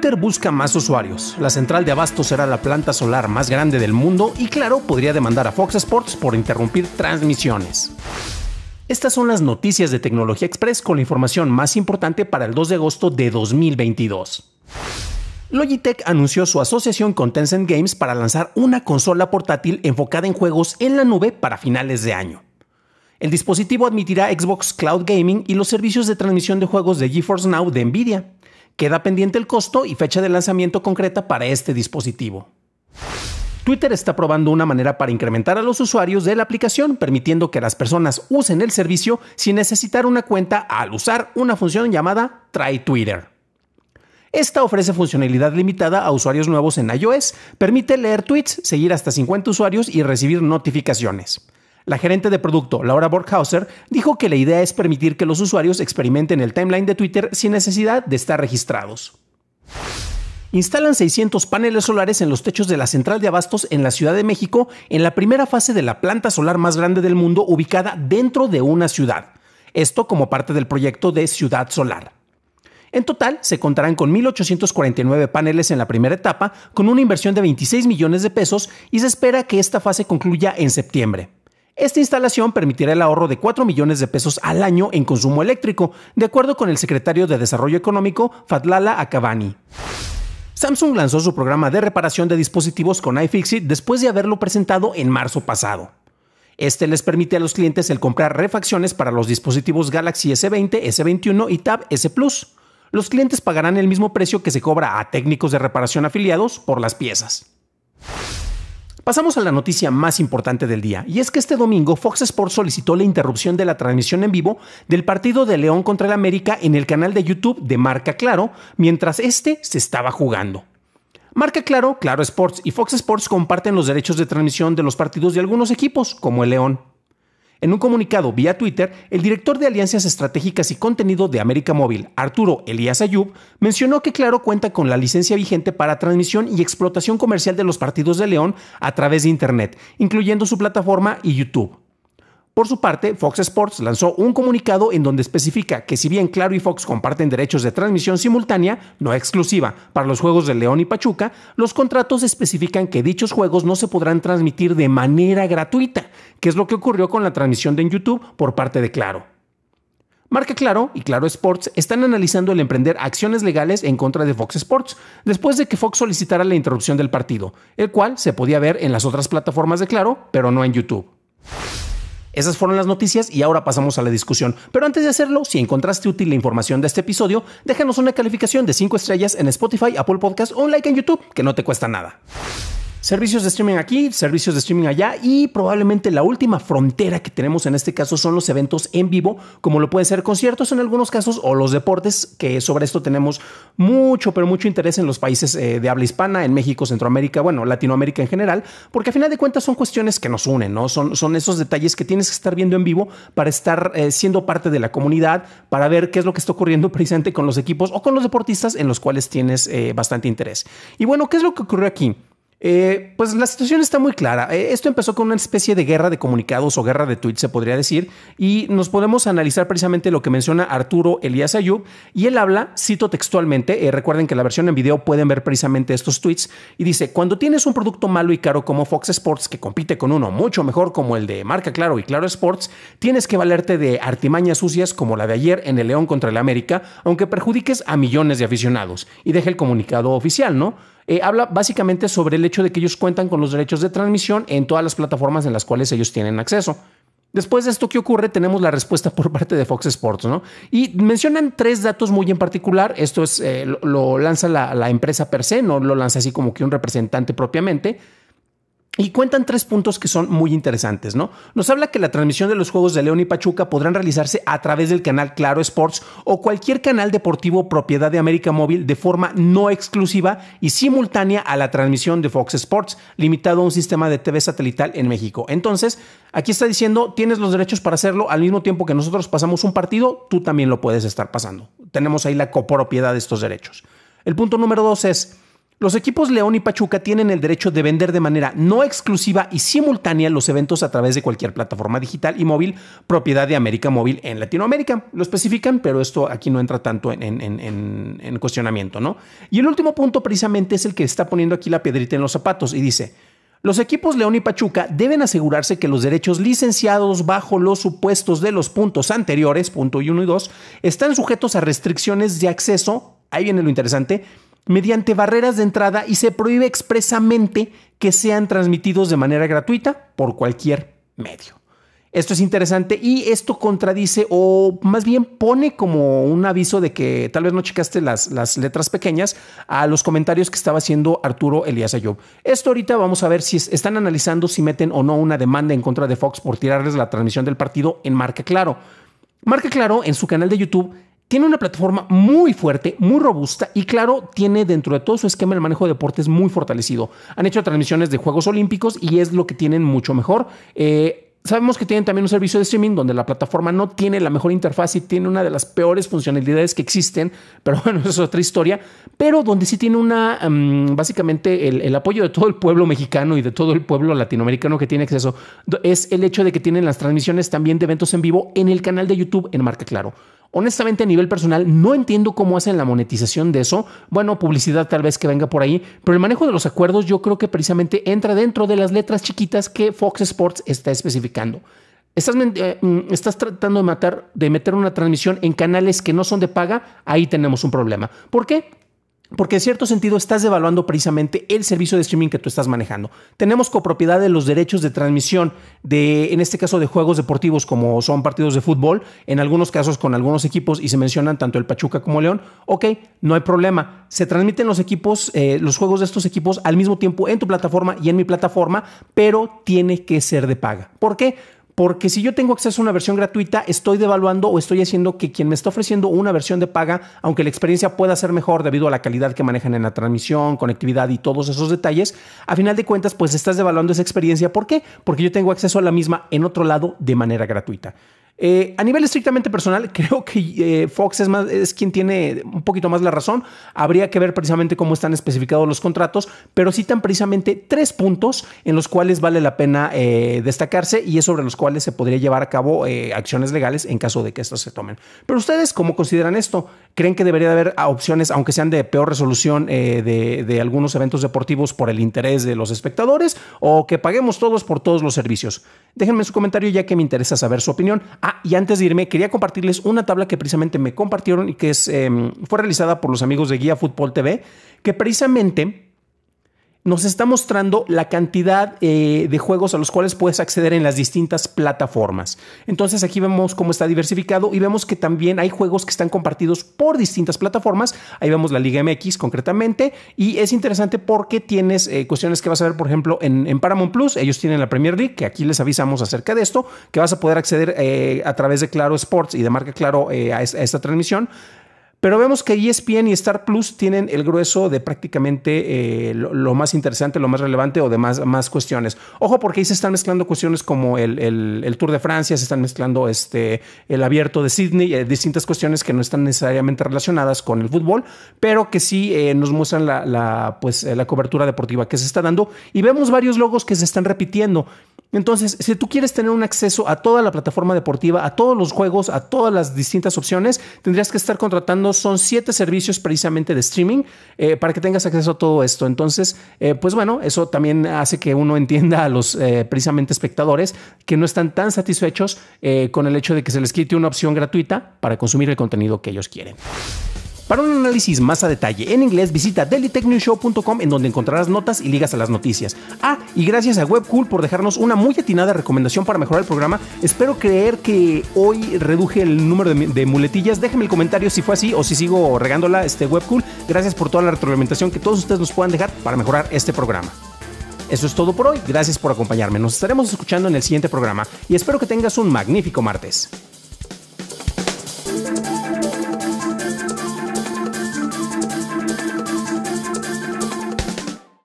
Twitter busca más usuarios. La central de abasto será la planta solar más grande del mundo y claro, podría demandar a Fox Sports por interrumpir transmisiones. Estas son las noticias de Tecnología Express con la información más importante para el 2 de agosto de 2022. Logitech anunció su asociación con Tencent Games para lanzar una consola portátil enfocada en juegos en la nube para finales de año. El dispositivo admitirá Xbox Cloud Gaming y los servicios de transmisión de juegos de GeForce Now de Nvidia. Queda pendiente el costo y fecha de lanzamiento concreta para este dispositivo. Twitter está probando una manera para incrementar a los usuarios de la aplicación, permitiendo que las personas usen el servicio sin necesitar una cuenta al usar una función llamada Try Twitter. Esta ofrece funcionalidad limitada a usuarios nuevos en iOS, permite leer tweets, seguir hasta 50 usuarios y recibir notificaciones. La gerente de producto, Laura Borghauser, dijo que la idea es permitir que los usuarios experimenten el timeline de Twitter sin necesidad de estar registrados. Instalan 600 paneles solares en los techos de la central de abastos en la Ciudad de México en la primera fase de la planta solar más grande del mundo ubicada dentro de una ciudad. Esto como parte del proyecto de Ciudad Solar. En total, se contarán con 1.849 paneles en la primera etapa, con una inversión de 26 millones de pesos y se espera que esta fase concluya en septiembre. Esta instalación permitirá el ahorro de 4 millones de pesos al año en consumo eléctrico, de acuerdo con el secretario de Desarrollo Económico, Fatlala Akabani. Samsung lanzó su programa de reparación de dispositivos con iFixit después de haberlo presentado en marzo pasado. Este les permite a los clientes el comprar refacciones para los dispositivos Galaxy S20, S21 y Tab S Plus. Los clientes pagarán el mismo precio que se cobra a técnicos de reparación afiliados por las piezas. Pasamos a la noticia más importante del día, y es que este domingo Fox Sports solicitó la interrupción de la transmisión en vivo del partido de León contra el América en el canal de YouTube de Marca Claro, mientras este se estaba jugando. Marca Claro, Claro Sports y Fox Sports comparten los derechos de transmisión de los partidos de algunos equipos, como el León. En un comunicado vía Twitter, el director de Alianzas Estratégicas y Contenido de América Móvil, Arturo Elías Ayub, mencionó que Claro cuenta con la licencia vigente para transmisión y explotación comercial de los partidos de León a través de Internet, incluyendo su plataforma y YouTube. Por su parte, Fox Sports lanzó un comunicado en donde especifica que si bien Claro y Fox comparten derechos de transmisión simultánea, no exclusiva, para los juegos de León y Pachuca, los contratos especifican que dichos juegos no se podrán transmitir de manera gratuita, que es lo que ocurrió con la transmisión de en YouTube por parte de Claro. Marca Claro y Claro Sports están analizando el emprender acciones legales en contra de Fox Sports, después de que Fox solicitara la interrupción del partido, el cual se podía ver en las otras plataformas de Claro, pero no en YouTube. Esas fueron las noticias y ahora pasamos a la discusión. Pero antes de hacerlo, si encontraste útil la información de este episodio, déjanos una calificación de 5 estrellas en Spotify, Apple Podcast o un like en YouTube, que no te cuesta nada. Servicios de streaming aquí, servicios de streaming allá y probablemente la última frontera que tenemos en este caso son los eventos en vivo, como lo pueden ser conciertos en algunos casos o los deportes, que sobre esto tenemos mucho, pero mucho interés en los países eh, de habla hispana, en México, Centroamérica, bueno, Latinoamérica en general, porque a final de cuentas son cuestiones que nos unen, ¿no? Son, son esos detalles que tienes que estar viendo en vivo para estar eh, siendo parte de la comunidad, para ver qué es lo que está ocurriendo presente con los equipos o con los deportistas en los cuales tienes eh, bastante interés. Y bueno, ¿qué es lo que ocurrió aquí? Eh, pues la situación está muy clara. Eh, esto empezó con una especie de guerra de comunicados o guerra de tweets, se podría decir, y nos podemos analizar precisamente lo que menciona Arturo Elías Ayub, y él habla, cito textualmente, eh, recuerden que la versión en video pueden ver precisamente estos tweets, y dice, cuando tienes un producto malo y caro como Fox Sports, que compite con uno mucho mejor como el de marca Claro y Claro Sports, tienes que valerte de artimañas sucias como la de ayer en el León contra el América, aunque perjudiques a millones de aficionados, y deja el comunicado oficial, ¿no? Eh, habla básicamente sobre el hecho de que ellos cuentan con los derechos de transmisión en todas las plataformas en las cuales ellos tienen acceso. Después de esto que ocurre, tenemos la respuesta por parte de Fox Sports, ¿no? Y mencionan tres datos muy en particular. Esto es, eh, lo, lanza la, la empresa per se, no lo lanza así como que un representante propiamente y cuentan tres puntos que son muy interesantes, ¿no? Nos habla que la transmisión de los juegos de León y Pachuca podrán realizarse a través del canal Claro Sports o cualquier canal deportivo propiedad de América Móvil de forma no exclusiva y simultánea a la transmisión de Fox Sports, limitado a un sistema de TV satelital en México. Entonces, aquí está diciendo, tienes los derechos para hacerlo al mismo tiempo que nosotros pasamos un partido, tú también lo puedes estar pasando. Tenemos ahí la copropiedad de estos derechos. El punto número dos es los equipos León y Pachuca tienen el derecho de vender de manera no exclusiva y simultánea los eventos a través de cualquier plataforma digital y móvil propiedad de América Móvil en Latinoamérica. Lo especifican, pero esto aquí no entra tanto en, cuestionamiento, ¿no? Y el último punto precisamente es el que está poniendo aquí la piedrita en los zapatos y dice, los equipos León y Pachuca deben asegurarse que los derechos licenciados bajo los supuestos de los puntos anteriores, punto 1 y 2, están sujetos a restricciones de acceso, ahí viene lo interesante, mediante barreras de entrada y se prohíbe expresamente que sean transmitidos de manera gratuita por cualquier medio. Esto es interesante y esto contradice o más bien pone como un aviso de que tal vez no checaste las, las letras pequeñas a los comentarios que estaba haciendo Arturo Elías Ayob. Esto ahorita vamos a ver si están analizando si meten o no una demanda en contra de Fox por tirarles la transmisión del partido en Marca Claro. Marca Claro en su canal de YouTube tiene una plataforma muy fuerte, muy robusta y claro, tiene dentro de todo su esquema el manejo de deportes muy fortalecido. Han hecho transmisiones de Juegos Olímpicos y es lo que tienen mucho mejor. Eh, sabemos que tienen también un servicio de streaming donde la plataforma no tiene la mejor interfaz y tiene una de las peores funcionalidades que existen, pero bueno, eso es otra historia, pero donde sí tiene una, em, básicamente el, apoyo de todo el pueblo mexicano y de todo el pueblo latinoamericano que tiene acceso, es el hecho de que tienen las transmisiones también de eventos en vivo en el canal de YouTube en Marca Claro. Honestamente, a nivel personal, no entiendo cómo hacen la monetización de eso. Bueno, publicidad tal vez que venga por ahí, pero el manejo de los acuerdos yo creo que precisamente entra dentro de las letras chiquitas que Fox Sports está especificando. Estás, eh, mm, tratando de, matar, de meter una transmisión en canales que no son de paga, ahí tenemos un problema. ¿Por qué? Porque en cierto sentido estás devaluando precisamente el servicio de streaming que tú estás manejando. Tenemos copropiedad de los derechos de transmisión de, en este caso, de juegos deportivos como son partidos de fútbol, en algunos casos con algunos equipos y se mencionan tanto el Pachuca como León. Ok, no hay problema. Se transmiten los equipos, eh, los juegos de estos equipos al mismo tiempo en tu plataforma y en mi plataforma, pero tiene que ser de paga. ¿Por qué? porque si yo tengo acceso a una versión gratuita, estoy devaluando o estoy haciendo que quien me está ofreciendo una versión de paga, aunque la experiencia pueda ser mejor debido a la calidad que manejan en la transmisión, conectividad y todos esos detalles, a final de cuentas, pues estás devaluando esa experiencia. ¿Por qué? Porque yo tengo acceso a la misma en otro lado de manera gratuita. Eh, a nivel estrictamente personal, creo que eh, Fox es, más, es quien tiene un poquito más la razón. Habría que ver precisamente cómo están especificados los contratos, pero citan precisamente tres puntos en los cuales vale la pena eh, destacarse y es sobre los cuales se podría llevar a cabo acciones legales en caso de que estos se tomen. Pero ustedes, ¿cómo consideran esto? ¿Creen que debería haber ah, opciones, aunque sean de peor resolución de, de algunos eventos deportivos por el interés de los espectadores o que paguemos todos por todos los servicios? Déjenme su comentario ya que me interesa saber su opinión Ah, y antes de irme, quería compartirles una tabla que precisamente me compartieron y que es, em, fue realizada por los amigos de Guía Fútbol TV, que precisamente nos está mostrando la cantidad eh, de juegos a los cuales puedes acceder en las distintas plataformas. Entonces aquí vemos cómo está diversificado y vemos que también hay juegos que están compartidos por distintas plataformas. Ahí vemos la Liga MX concretamente y es interesante porque tienes eh, cuestiones que vas a ver, por ejemplo, en, Paramount Plus. Ellos tienen la Premier League, que aquí les avisamos acerca de esto, que vas a poder acceder eh, a través de Claro Sports y de marca Claro a esta transmisión. Pero vemos que ESPN y Star Plus tienen el grueso de prácticamente eh, lo, más interesante, lo más relevante o de más, cuestiones. Ojo, porque ahí se están mezclando cuestiones como el, el, Tour de Francia, se están mezclando este, el abierto de Sydney, eh, distintas cuestiones que no están necesariamente relacionadas con el fútbol, pero que sí eh, nos muestran la, la, pues, la cobertura deportiva que se está dando. Y vemos varios logos que se están repitiendo. Entonces, si tú quieres tener un acceso a toda la plataforma deportiva, a todos los juegos, a todas las distintas opciones, tendrías que estar contratando, son siete servicios precisamente de streaming eh, para que tengas acceso a todo esto. Entonces, eh, pues bueno, eso también hace que uno entienda a los eh, precisamente espectadores que no están tan satisfechos con el hecho de que se les quite una opción gratuita para consumir el contenido que ellos quieren. Para un análisis más a detalle en inglés, visita dailytechnewshow.com en donde encontrarás notas y ligas a las noticias. Ah, y gracias a Webcool por dejarnos una muy atinada recomendación para mejorar el programa. Espero creer que hoy reduje el número de, muletillas. Déjenme el comentario si fue así o si sigo regándola este Webcool. Gracias por toda la retroalimentación que todos ustedes nos puedan dejar para mejorar este programa. Eso es todo por hoy. Gracias por acompañarme. Nos estaremos escuchando en el siguiente programa y espero que tengas un magnífico martes.